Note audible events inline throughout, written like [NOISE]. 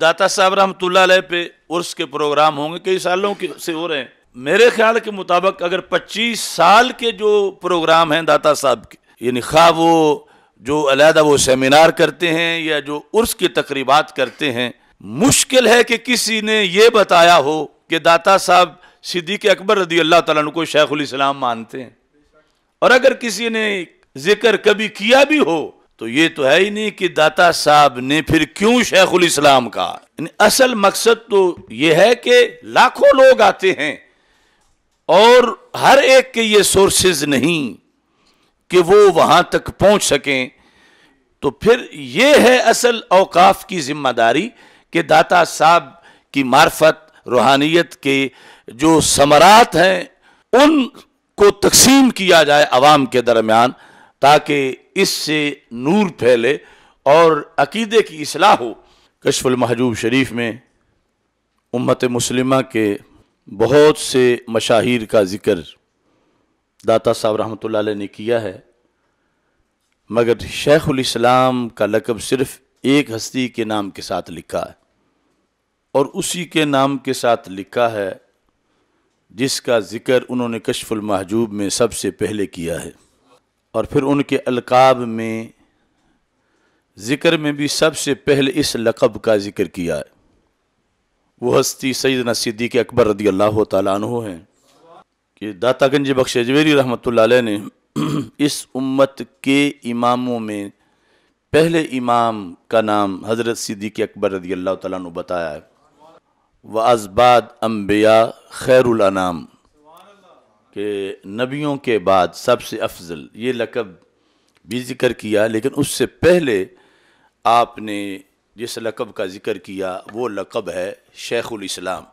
दाता साहब रहमतुल्ला पे उर्स के प्रोग्राम होंगे कई सालों के से हो रहे हैं मेरे ख्याल के मुताबिक अगर 25 साल के जो प्रोग्राम हैं दाता साहब के यानी खा वो जो अलहदा वो सेमिनार करते हैं या जो उर्स की तकरीबात करते हैं मुश्किल है कि किसी ने ये बताया हो कि दाता साहब सिद्दीक अकबर रदी अल्लाह तु को शेख उम मानते हैं और अगर किसी ने जिक्र कभी किया भी हो तो ये तो है ही नहीं कि दाता साहब ने फिर क्यों शेखुल इस्लाम का असल मकसद तो ये है कि लाखों लोग आते हैं और हर एक के ये सोर्सेज नहीं कि वो वहां तक पहुंच सकें तो फिर ये है असल अवकाफ की जिम्मेदारी कि दाता साहब की मार्फत रूहानियत के जो समरात हैं उनको तकसीम किया जाए आवाम के दरमियान ताकि इससे नूर फैले और अकीदे की असलाह हो कशफुल महजूब शरीफ में उम्मत मुसलिमा के बहुत से मशाहिर का ज़िक्र दाता साहब रहमत ने किया है मगर शेख़ुलस्लाम का लकब सिर्फ़ एक हस्ती के नाम के साथ लिखा है और उसी के नाम के साथ लिखा है जिसका ज़िक्र उन्होंने कशफुल महजूब में सबसे पहले किया है और फिर उनके अलकाब में ज़िक्र में भी सबसे पहले इस लक़ब का ज़िक्र किया है वो हस्ती सैद न सिद्दीक अकबर रदी अल्लाह तु हैं कि दाता गंज बख्श अजवेरी रहमत ने [CLEARS THROAT] इस उम्मत के इमामों में पहले इमाम का नाम हज़रत सिद्दीक अकबर रदी अल्लाह तु बताया है व अजबाद अम्बिया नाम कि नबियों के बाद सबसे अफजल ये लकब भी ज़िक्र किया लेकिन उससे पहले आपने जिस लकब का ज़िक्र किया वो लकब है शेखुल इस्लाम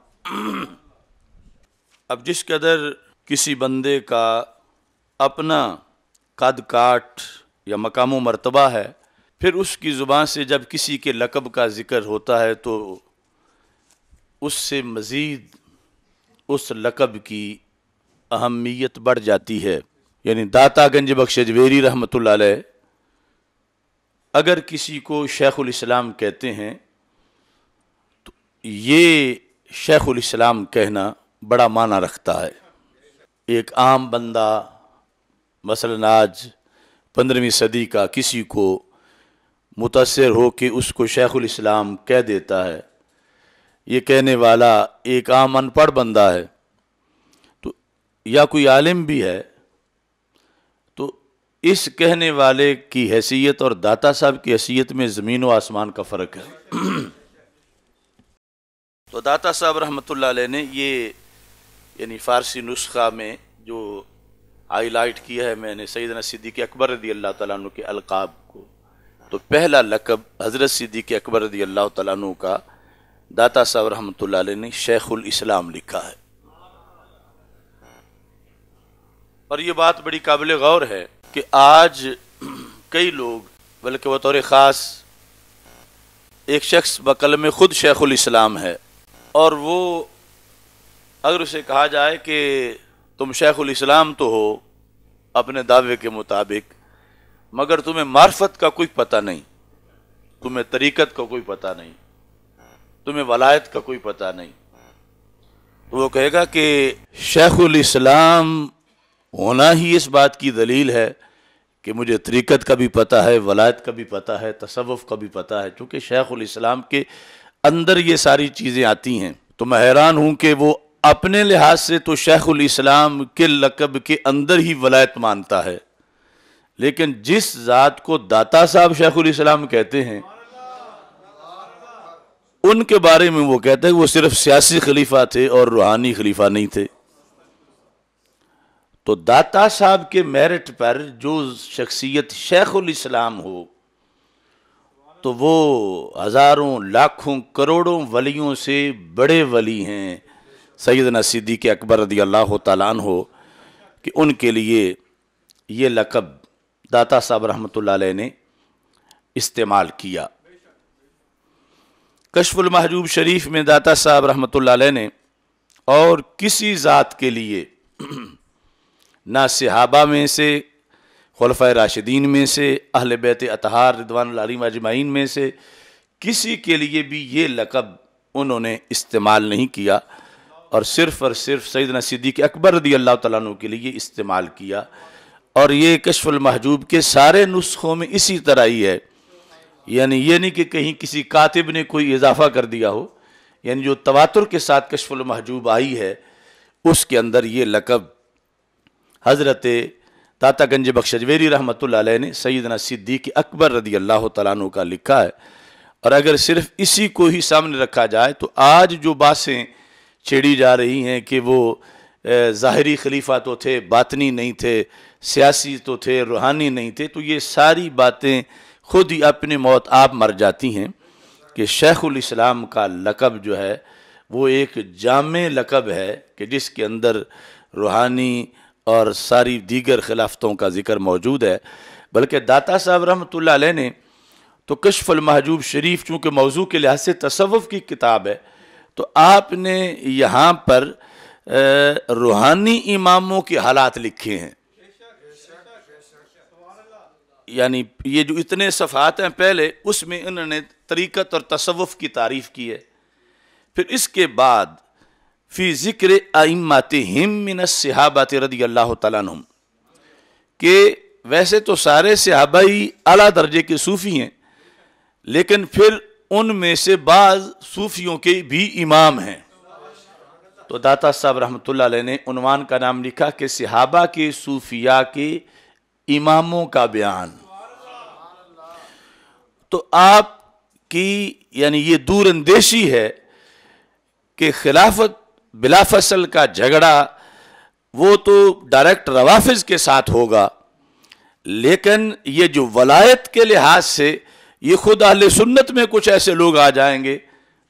[CLEARS THROAT] अब जिस कदर किसी बंदे का अपना कद काट या मकाम व मरतबा है फिर उसकी ज़ुबान से जब किसी के लकब का ज़िक्र होता है तो उससे मज़ीद उस लकब की अहमियत बढ़ जाती है यानी दातागंज बख्श जवेरी रहमत अगर किसी को शेख़ुलस्लाम कहते हैं तो ये उम कहना बड़ा माना रखता है एक आम बंदा मसलन आज पंद्रहवीं सदी का किसी को मुतासर हो के उसको शेख़ुलस्लाम कह देता है ये कहने वाला एक आम अनपढ़ बंदा है या कोई आलिम भी है तो इस कहने वाले की हैसियत और दाता साहब की हैसियत में ज़मीन व आसमान का फ़र्क है [CLEARS THROAT] तो दाता साहब रहमत ने ये यानी फ़ारसी नुस्खा में जो हाईलाइट किया है मैंने सैदना सिद्दीक अकबर रदी अल्लाह तु के अलकाब को तो पहला लकब हज़रत सिद्दीक अकबर रदी अल्लाह तु का दाता साहब रहमत ने शेख़ुल इस्लाम लिखा है और ये बात बड़ी काबिल गौर है कि आज कई लोग बल्कि बतौर ख़ास एक शख्स बकल में ख़ुद शेखुल इस्लाम है और वो अगर उसे कहा जाए कि तुम शेखुल इस्लाम तो हो अपने दावे के मुताबिक मगर तुम्हें मार्फत का कोई पता नहीं तुम्हें तरीक़त का कोई पता नहीं तुम्हें वलायत का कोई पता नहीं तो वो कहेगा कि शेखुल इस्लाम होना ही इस बात की दलील है कि मुझे तरीक़त का भी पता है वलायत का भी पता है तसवफ़ का भी पता है चूँकि शेख़ुलस्लाम के अंदर ये सारी चीज़ें आती हैं तो मैं हैरान हूँ कि वो अपने लिहाज से तो शेख़ुलस्लाम के लकब के अंदर ही वलायत मानता है लेकिन जिस ज़ात को दाता साहब शेख़ुलस्लाम कहते हैं उनके बारे में वो कहते हैं वो सिर्फ सियासी खलीफा थे और रूहानी खलीफा नहीं थे तो दाता साहब के मेरिट पर जो शख्सियत शेखुल इस्लाम हो तो वो हज़ारों लाखों करोड़ों वलियों से बड़े वली हैं नसीदी के अकबर रदी अल्लाह तालान हो कि उनके लिए ये लकब दाता साहब रहमत ने इस्तेमाल किया कशफुल महजूब शरीफ में दाता साहब रहमत ने और किसी ज़ात के लिए [CLEARS THROAT] ना सिहाबा में से खलफ़ राशिदीन में से अहल बैत अतहार रिदवान अजमाइन में से किसी के लिए भी ये लकब उन्होंने इस्तेमाल नहीं किया और सिर्फ़ और सिर्फ सैद नसीदीक अकबर रदी अल्लाह तु के लिए इस्तेमाल किया और ये कशफ़ुलमहजूब के सारे नुस्खों में इसी तरह ही है यानी ये नहीं कि कहीं किसी कातिब ने कोई इजाफा कर दिया हो यानी जो तवातुर के साथ कशफ़ुलमहजूब आई है उसके अंदर ये लकब हज़रत ताता गंज अजवेरी रहमत ने सैदना सिद्दीक अकबर रदी अल्लाह तु का लिखा है और अगर सिर्फ इसी को ही सामने रखा जाए तो आज जो बासें छेड़ी जा रही हैं कि वो ज़ाहरी खलीफा तो थे बातनी नहीं थे सियासी तो थे रूहानी नहीं थे तो ये सारी बातें खुद ही अपने मौत आप मर जाती हैं कि शेख़ुलस्लाम का लकब जो है वो एक जाम लकब है कि जिसके अंदर रूहानी और सारी दीगर खिलाफतों का जिक्र मौजूद है बल्कि दाता साहब रहमत ने तो कशफलमहजूब शरीफ चूँकि मौजू के लिहाज से तसवफ़ की किताब है तो आपने यहाँ पर रूहानी इमामों के हालात लिखे हैं यानी ये जो इतने सफ़ात हैं पहले उसमें इन्होंने तरीक़त और तसवुफ़ की तारीफ़ की है फिर इसके बाद फ़ी ज़िक्र आइमत हिम मिन सिहाबात रदी अल्लाह तुम के वैसे तो सारे सिहाबा ही अला दर्जे के सूफ़ी हैं लेकिन फिर उनमें से बाज़ सूफ़ियों के भी इमाम हैं तो दाता साहब रहमत ने उनवान का नाम लिखा कि सिहाबा के सूफिया के इमामों का बयान तो आप की यानी ये दूरंदेशी है कि खिलाफत बिला फसल का झगड़ा वो तो डायरेक्ट रवाफिज के साथ होगा लेकिन ये जो वलायत के लिहाज से ये खुद अहल सुन्नत में कुछ ऐसे लोग आ जाएंगे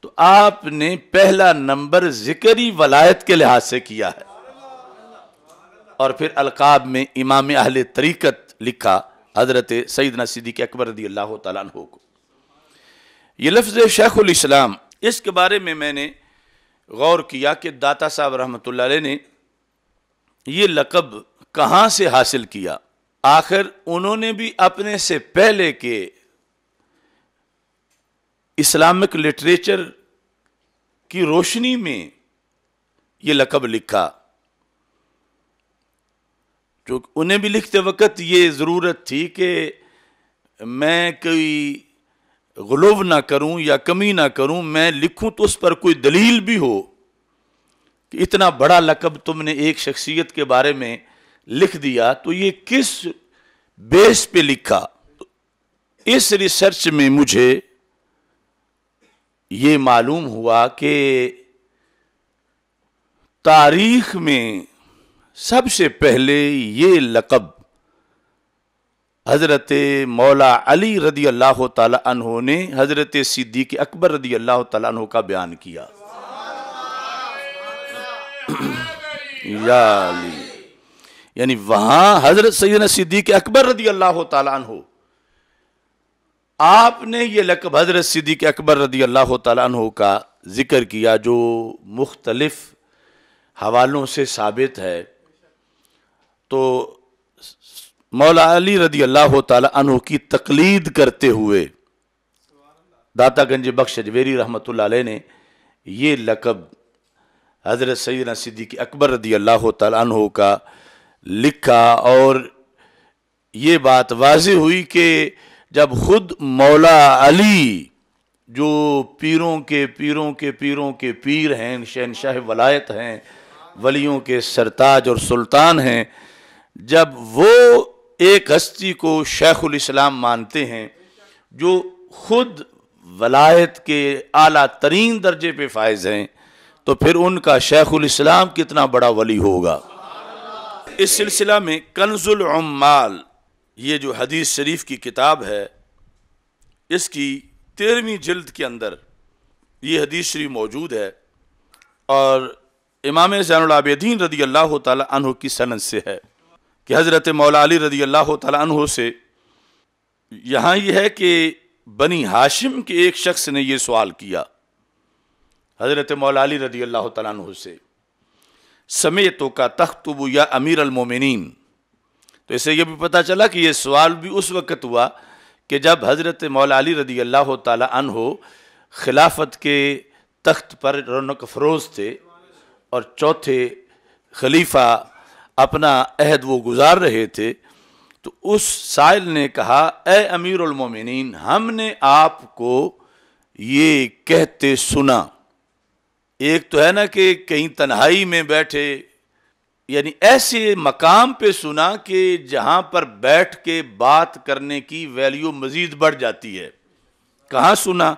तो आपने पहला नंबर जिक्री वलायत के लिहाज से किया है और फिर अलकाब में इमाम अहल तरीक़त लिखा हज़रत सईद नसीदिक अकबर रदी अल्लाह तला को ये लफ्ज़ शेख उम इसके बारे में मैंने गौर किया कि दाता साहब रहमत ने ये लकब कहाँ से हासिल किया आखिर उन्होंने भी अपने से पहले के इस्लामिक लिटरेचर की रोशनी में ये लकब लिखा जो उन्हें भी लिखते वक्त ये ज़रूरत थी कि मैं कोई गलोव ना करूं या कमी ना करूं मैं लिखूं तो उस पर कोई दलील भी हो कि इतना बड़ा लकब तुमने एक शख्सियत के बारे में लिख दिया तो ये किस बेस पे लिखा इस रिसर्च में मुझे ये मालूम हुआ कि तारीख में सबसे पहले ये लकब हज़रत मौला अली रदी अल्लाह तहो ने हज़रत सिद्दीक अकबर रदी अल्लाह तहो का बयान किया [COUGHS] यानी वहां हज़रत सैद सिद्दीक अकबर रदी अल्लाह तहों आपने ये लकब हज़रत सिद्दीक अकबर रदी अल्लाह तहों का ज़िक्र किया जो मुख्तलफ़ हवालों से साबित है तो मौला अली रदी अल्लाह तु की तकलीद करते हुए दाता गंज बख्श अजवेरी रहमत ने ये लकब हज़रत सैदना सिद्दीक अकबर रदी अल्लाह तु का लिखा और ये बात वाज हुई कि जब ख़ुद मौला अली जो पीरों के पीरों के पीरों के पीर हैं शहनशाह वलायत हैं वलियों के सरताज और सुल्तान हैं जब वो एक हस्ती को शेखुल इस्लाम मानते हैं जो खुद वलायत के आला तरीन दर्जे पे फायज हैं तो फिर उनका शेखुल इस्लाम कितना बड़ा वली होगा इस सिलसिला में कन्जुल उम्माल ये जो हदीस शरीफ की किताब है इसकी तेरहवीं जल्द के अंदर ये हदीस शरीफ मौजूद है और इमाम जैनदीन रदी अल्लाह तह की सनत से है कि हज़रत मौला अली रदी अल्लाह तु से यहाँ ये है कि बनी हाशिम के एक शख्स ने ये सवाल किया हज़रत मौला अली रदी अल्लाह तु से समय तो का तख्तुब या अमीर अलमोमिन तो इसे यह भी पता चला कि यह सवाल भी उस वक़्त हुआ कि जब हज़रत मौला अली रदी अल्लाह तहो खिलाफत के तख्त पर रौनक फरोज थे और चौथे खलीफा अपना अहद वो गुजार रहे थे तो उस साइल ने कहा ए अमीर उलमोमिन हमने आपको ये कहते सुना एक तो है ना कि कहीं तन्हाई में बैठे यानी ऐसे मकाम पे सुना कि जहाँ पर बैठ के बात करने की वैल्यू मज़ीद बढ़ जाती है कहाँ सुना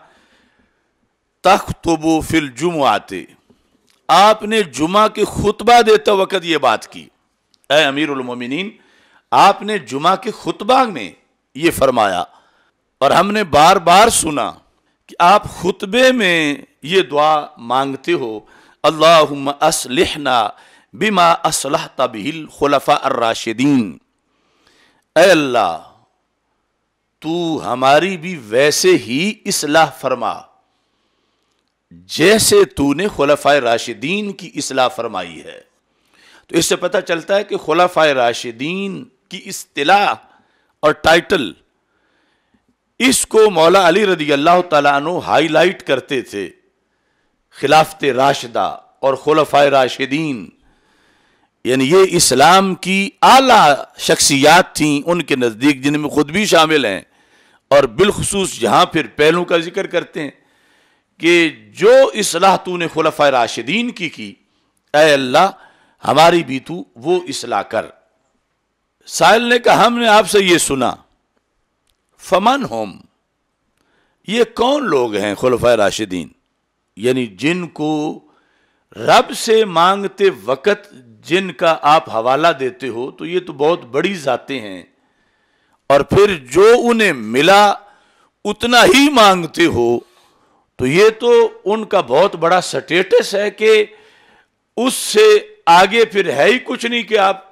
तख तो वो फिल जुम आते आपने जुमा के खुतबा देते वक़्त ये बात की अमीर उलमिन आपने जुमा के खुतबा में ये फरमाया और हमने बार बार सुना कि आप खुतबे में ये दुआ मांगते हो अल्लाह असलहना बिमा असलह तबील खलफा अर्राशिदीन अल्लाह तू हमारी भी वैसे ही इसलाह फरमा जैसे तूने खलफा राशिदीन की इसलाह फरमाई है तो इससे पता चलता है कि खुलाफा राशिदीन की इस्तिला और टाइटल इसको मौला अली रदी अल्लाह तु हाईलाइट करते थे खिलाफत राशदा और खुलफा राशिदीन यानी ये इस्लाम की आला शख्सियात थी उनके नज़दीक जिनमें ख़ुद भी शामिल हैं और बिलखसूस यहां फिर पहलू का जिक्र करते हैं कि जो इसलाह ने खुलफा राशिदीन की की अल्लाह हमारी बीतू वो इसला कर साहिल ने कहा हमने आपसे ये सुना फमन होम ये कौन लोग हैं खुलफा राशिदीन यानी जिनको रब से मांगते वक़्त जिनका आप हवाला देते हो तो ये तो बहुत बड़ी जाते हैं और फिर जो उन्हें मिला उतना ही मांगते हो तो ये तो उनका बहुत बड़ा स्टेटस है कि उससे आगे फिर है ही कुछ नहीं कि आप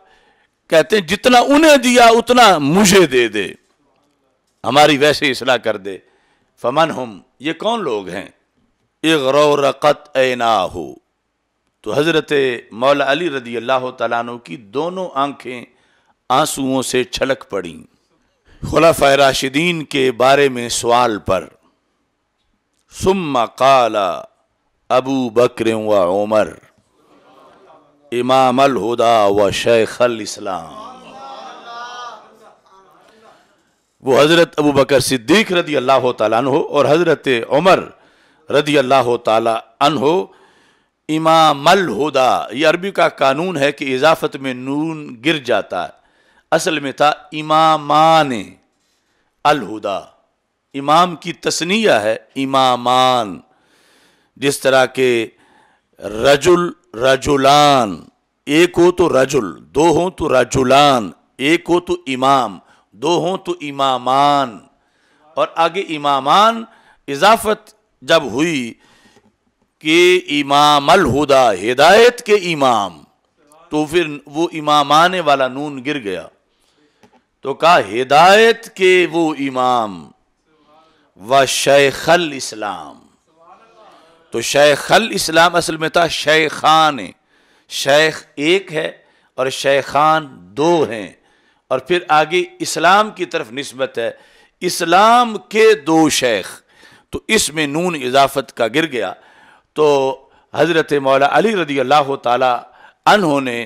कहते हैं जितना उन्हें दिया उतना मुझे दे दे हमारी वैसे इसलाह कर दे फमन हम ये कौन लोग हैं इत ए ना हो तो हज़रत मौला अली रदी अल्लाह तु की दोनों आंखें आंसुओं से छलक पड़ी खुलाफ राशिदीन के बारे में सवाल पर सुम्मा काला अबू बकर उमर इमाम अल हुदा व शेख अल इस्लाम वो हज़रत अबू बकर सिद्दीक रदी अल्लाह तन और हज़रत उमर रदी अल्लाह तन इमाम अल हुदा ये अरबी का कानून है कि इजाफत में नून गिर जाता है असल में था इमामान अल हुदा इमाम की तस्निया है इमामान जिस तरह के रजुल रजुलान एक हो तो रजुल दो हो तो रजुलान एक हो तो इमाम दो हो तो इमामान और आगे इमामान इजाफत जब हुई कि इमाम हुदा हिदायत के इमाम तो फिर वो इमाम आने वाला नून गिर गया तो कहा हिदायत के वो इमाम व शेखल इस्लाम तो अल इस्लाम असल में था शेखान शेख एक है और शेखान दो हैं और फिर आगे इस्लाम की तरफ नस्बत है इस्लाम के दो शेख तो इसमें नून इजाफत का गिर गया तो हज़रत मौला अली रदी अल्लाह ताला अनहों ने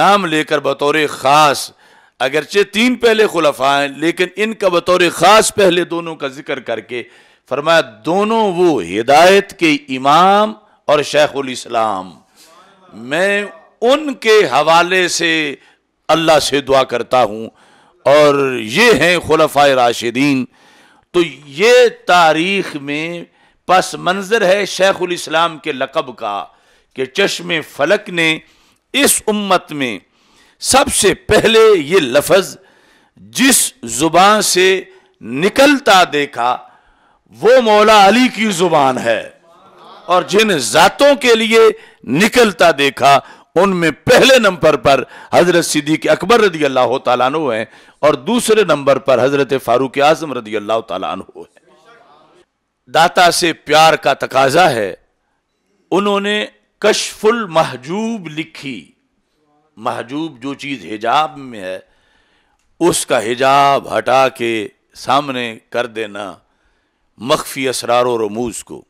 नाम लेकर बतौर ख़ास अगरचे तीन पहले खुलफा हैं लेकिन इनका बतौर ख़ास पहले दोनों का जिक्र करके फरमाया दोनों वो हिदायत के इमाम और इस्लाम मैं उनके हवाले से अल्लाह से दुआ करता हूँ और ये हैं खुलफा राशिदीन तो ये तारीख में पस मंज़र है इस्लाम के लकब का कि चश्म फलक ने इस उम्मत में सबसे पहले ये लफज जिस जुबान से निकलता देखा वो मौला अली की जुबान है और जिन जातों के लिए निकलता देखा उनमें पहले नंबर पर हजरत सिद्दीक अकबर रदी अल्लाह तु है और दूसरे नंबर पर हजरत फारूक आजम रदी अल्लाह तु है दाता से प्यार का तकाजा है उन्होंने कशफुल महजूब लिखी महजूब जो चीज़ हिजाब में है उसका हिजाब हटा के सामने कर देना मख्फी असरार रमूज़ को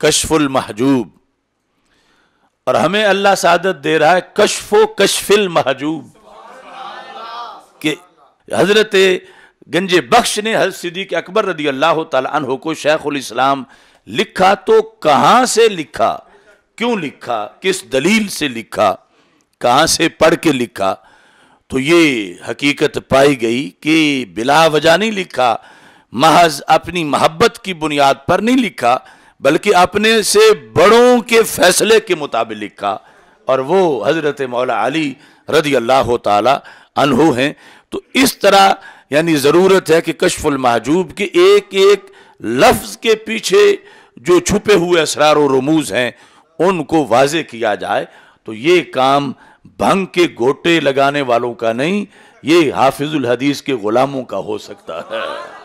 कशफुल महजूब और हमें अल्लाह सादत दे रहा है कशफो कशफिल महजूब के हज़रत गंजे बख्श ने हज सिद्दीक अकबर रदी अल्लाह तन को शेख़ुलस्लाम लिखा तो कहाँ से लिखा क्यों लिखा किस दलील से लिखा कहाँ से पढ़ के लिखा तो ये हकीकत पाई गई कि बिला वजह नहीं लिखा महज अपनी मोहब्बत की बुनियाद पर नहीं लिखा बल्कि अपने से बड़ों के फैसले के मुताबिक लिखा और वो हज़रत मौला अली रदी अल्लाह तहु हैं तो इस तरह यानी ज़रूरत है कि कशफुल महजूब के एक एक लफ्ज़ के पीछे जो छुपे हुए असरार रमूज़ हैं उनको वाज किया जाए तो ये काम भंग के गोटे लगाने वालों का नहीं ये हाफिजुल हदीस के गुलामों का हो सकता है